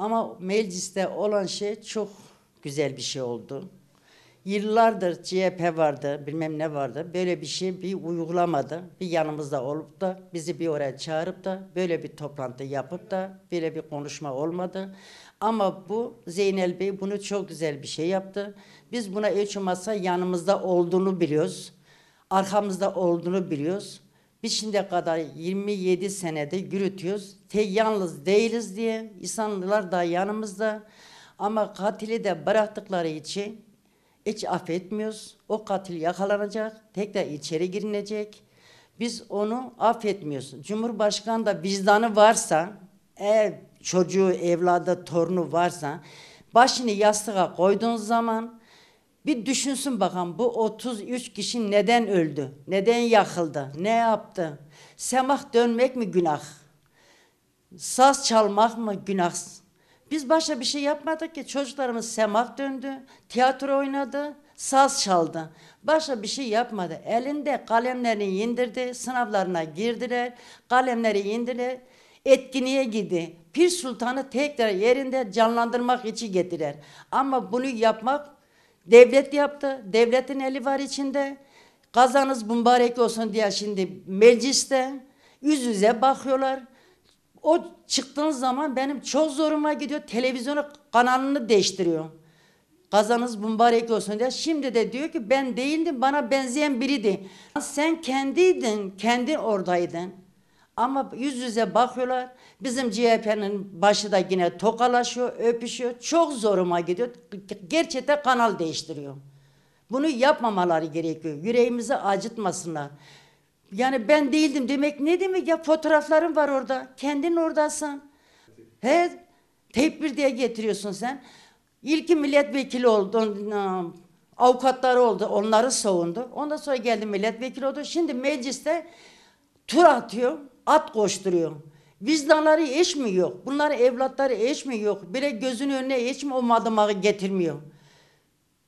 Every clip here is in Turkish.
Ama mecliste olan şey çok güzel bir şey oldu. Yıllardır CHP vardı, bilmem ne vardı. Böyle bir şey bir uygulamadı. Bir yanımızda olup da bizi bir oraya çağırıp da böyle bir toplantı yapıp da böyle bir konuşma olmadı. Ama bu Zeynel Bey bunu çok güzel bir şey yaptı. Biz buna hiç olmazsa yanımızda olduğunu biliyoruz. Arkamızda olduğunu biliyoruz. Biz şimdiye kadar 27 senede yürütüyoruz. Te yalnız değiliz diye. insanlar da yanımızda. Ama katili de bıraktıkları için hiç affetmiyoruz. O katil yakalanacak. Tekrar içeri girilecek. Biz onu affetmiyoruz. Cumhurbaşkanı da vicdanı varsa, ev çocuğu, evladı, torunu varsa başını yastığa koyduğun zaman bir düşünsün bakalım bu 33 kişi neden öldü? Neden yakıldı? Ne yaptı? Semah dönmek mi günah? Saz çalmak mı günah? Biz başka bir şey yapmadık ki. Çocuklarımız semah döndü, tiyatro oynadı, saz çaldı. Başka bir şey yapmadı. Elinde kalemlerini indirdi, sınavlarına girdiler, kalemleri indirdiler. Etkinliğe gidi. Pir Sultan'ı tekrar yerinde canlandırmak için getirir. Ama bunu yapmak Devlet yaptı. Devletin eli var içinde. Kazanız mübarek olsun diye şimdi mecliste yüz yüze bakıyorlar. O çıktığınız zaman benim çok zoruma gidiyor. Televizyonu kanalını değiştiriyor. Kazanız mübarek olsun diye. Şimdi de diyor ki ben değildim bana benzeyen biriydi. Sen kendiydin, kendin oradaydın. Ama yüz yüze bakıyorlar. Bizim CHP'nin başı da yine tokalaşıyor, öpüşüyor. Çok zoruma gidiyor. Gerçekten kanal değiştiriyor. Bunu yapmamaları gerekiyor. Yüreğimizi acıtmasınlar. Yani ben değildim demek ne demek ya fotoğrafların var orada. Kendin oradasın. He, teyp diye getiriyorsun sen. İlki milletvekili oldu. Avukatları oldu. Onları savundu. Ondan sonra geldi milletvekili oldu. Şimdi mecliste Tur atıyor, at koşturuyor. Vicdanları eş mi yok? Bunların evlatları eş mi yok? Bire gözünün önüne eş mi o madımağı getirmiyor?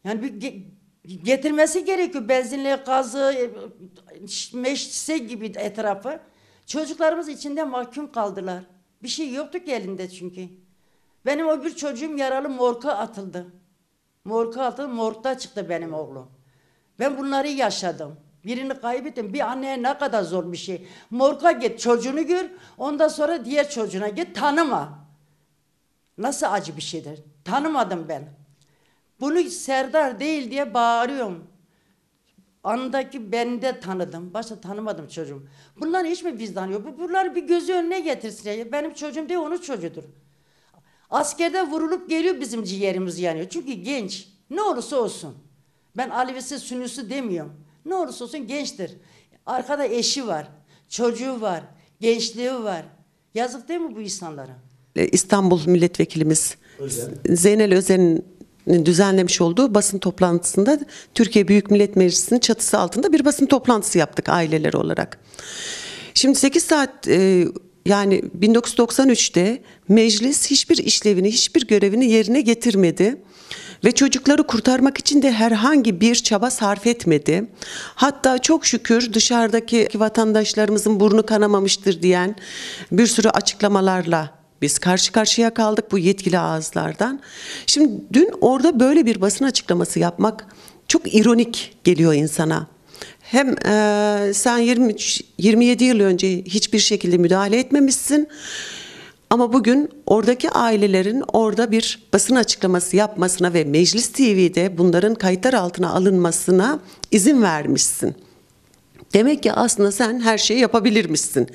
Yani bir ge getirmesi gerekiyor. Benzinli, gazı, meşse gibi etrafı. Çocuklarımız içinde mahkum kaldılar. Bir şey yoktu ki elinde çünkü. Benim o bir çocuğum yaralı morka atıldı. Morka atıldı, morgda çıktı benim oğlum. Ben bunları yaşadım. Birini kaybettin. Bir anneye ne kadar zor bir şey. Morka git çocuğunu gör. Ondan sonra diğer çocuğuna git. Tanıma. Nasıl acı bir şeydir. Tanımadım ben. Bunu Serdar değil diye bağırıyorum. Anındaki beni de tanıdım. Başta tanımadım çocuğum. Bunlar hiç mi vicdan yok? Bunları bir gözü önüne getirsin. Benim çocuğum değil onun çocuğudur. Askerde vurulup geliyor bizim ciğerimiz yanıyor. Çünkü genç. Ne olursa olsun. Ben Alevisi Sünnisi demiyorum. Ne olursa olsun gençtir. Arkada eşi var, çocuğu var, gençliği var. Yazık değil mi bu insanlara? E, İstanbul milletvekilimiz Özen. Zeynel Özen'in düzenlemiş olduğu basın toplantısında Türkiye Büyük Millet Meclisi'nin çatısı altında bir basın toplantısı yaptık aileler olarak. Şimdi 8 saat e, yani 1993'te meclis hiçbir işlevini, hiçbir görevini yerine getirmedi. Ve çocukları kurtarmak için de herhangi bir çaba sarf etmedi. Hatta çok şükür dışarıdaki vatandaşlarımızın burnu kanamamıştır diyen bir sürü açıklamalarla biz karşı karşıya kaldık bu yetkili ağızlardan. Şimdi dün orada böyle bir basın açıklaması yapmak çok ironik geliyor insana. Hem e, sen 23, 27 yıl önce hiçbir şekilde müdahale etmemişsin. Ama bugün oradaki ailelerin orada bir basın açıklaması yapmasına ve Meclis TV'de bunların kayıtlar altına alınmasına izin vermişsin. Demek ki aslında sen her şeyi yapabilirmişsin.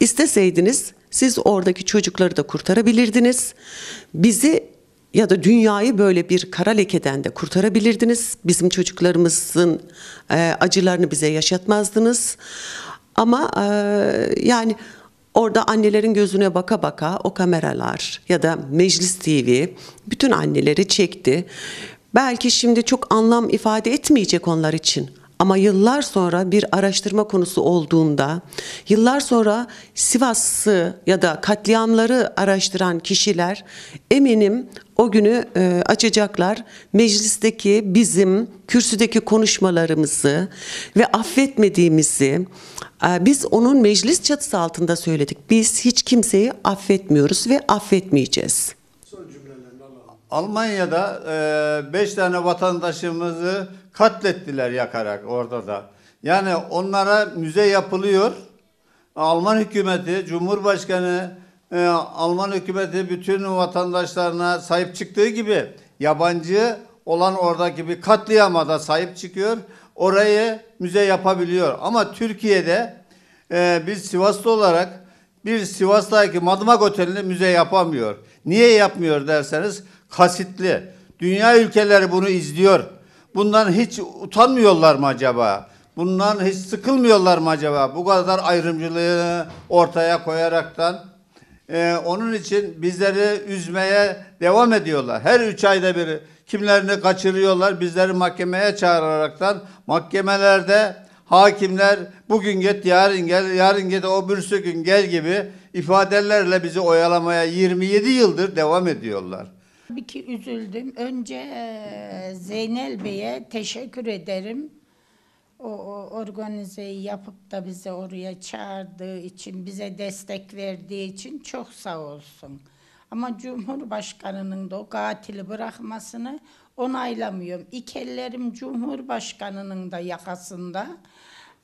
İsteseydiniz siz oradaki çocukları da kurtarabilirdiniz. Bizi ya da dünyayı böyle bir kara lekeden de kurtarabilirdiniz. Bizim çocuklarımızın e, acılarını bize yaşatmazdınız. Ama e, yani Orada annelerin gözüne baka baka o kameralar ya da Meclis TV bütün anneleri çekti. Belki şimdi çok anlam ifade etmeyecek onlar için ama yıllar sonra bir araştırma konusu olduğunda, yıllar sonra Sivas'ı ya da katliamları araştıran kişiler eminim o günü e, açacaklar. Meclisteki bizim kürsüdeki konuşmalarımızı ve affetmediğimizi, ee, biz onun meclis çatısı altında söyledik. Biz hiç kimseyi affetmiyoruz ve affetmeyeceğiz. Almanya'da 5 e, tane vatandaşımızı katlettiler yakarak orada da. Yani onlara müze yapılıyor. Alman hükümeti, Cumhurbaşkanı, e, Alman hükümeti bütün vatandaşlarına sahip çıktığı gibi yabancı olan oradaki bir katliama da sahip çıkıyor orayı müze yapabiliyor. Ama Türkiye'de e, biz Sivaslı olarak bir Sivas'taki Madımak Oteli'ni müze yapamıyor. Niye yapmıyor derseniz kasıtlı. Dünya ülkeleri bunu izliyor. Bundan hiç utanmıyorlar mı acaba? Bundan hiç sıkılmıyorlar mı acaba? Bu kadar ayrımcılığı ortaya koyaraktan. Ee, onun için bizleri üzmeye devam ediyorlar. Her üç ayda bir kimlerini kaçırıyorlar bizleri mahkemeye çağıraraktan mahkemelerde hakimler bugün git yarın gel yarın git o bir gün gel gibi ifadelerle bizi oyalamaya 27 yıldır devam ediyorlar. Tabii ki üzüldüm. Önce e, Zeynel Bey'e teşekkür ederim. O, o organizeyi yapıp da bizi oraya çağırdığı için, bize destek verdiği için çok sağ olsun. Ama Cumhurbaşkanı'nın da o katili bırakmasını onaylamıyorum. İki ellerim Cumhurbaşkanı'nın da yakasında,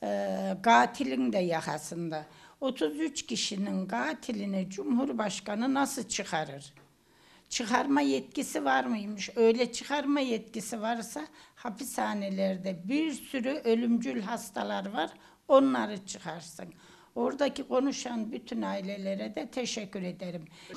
e, katilin de yakasında. 33 kişinin katilini Cumhurbaşkanı nasıl çıkarır? Çıkarma yetkisi var mıymış? Öyle çıkarma yetkisi varsa hapishanelerde bir sürü ölümcül hastalar var. Onları çıkarsın. Oradaki konuşan bütün ailelere de teşekkür ederim.